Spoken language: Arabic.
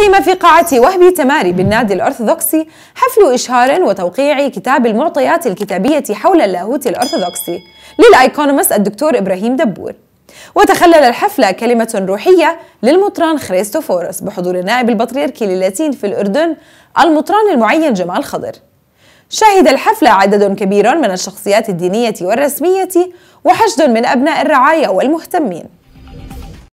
أقيم في قاعة وهبي تماري بالنادي الأرثوذكسي حفل إشهار وتوقيع كتاب المعطيات الكتابية حول اللاهوت الأرثوذكسي للأيكونومس الدكتور إبراهيم دبور وتخلل الحفل كلمة روحية للمطران خريستوفوروس بحضور النائب البطريركي اللاتين في الأردن المطران المعين جمال خضر شهد الحفل عدد كبير من الشخصيات الدينية والرسمية وحشد من أبناء الرعاية والمهتمين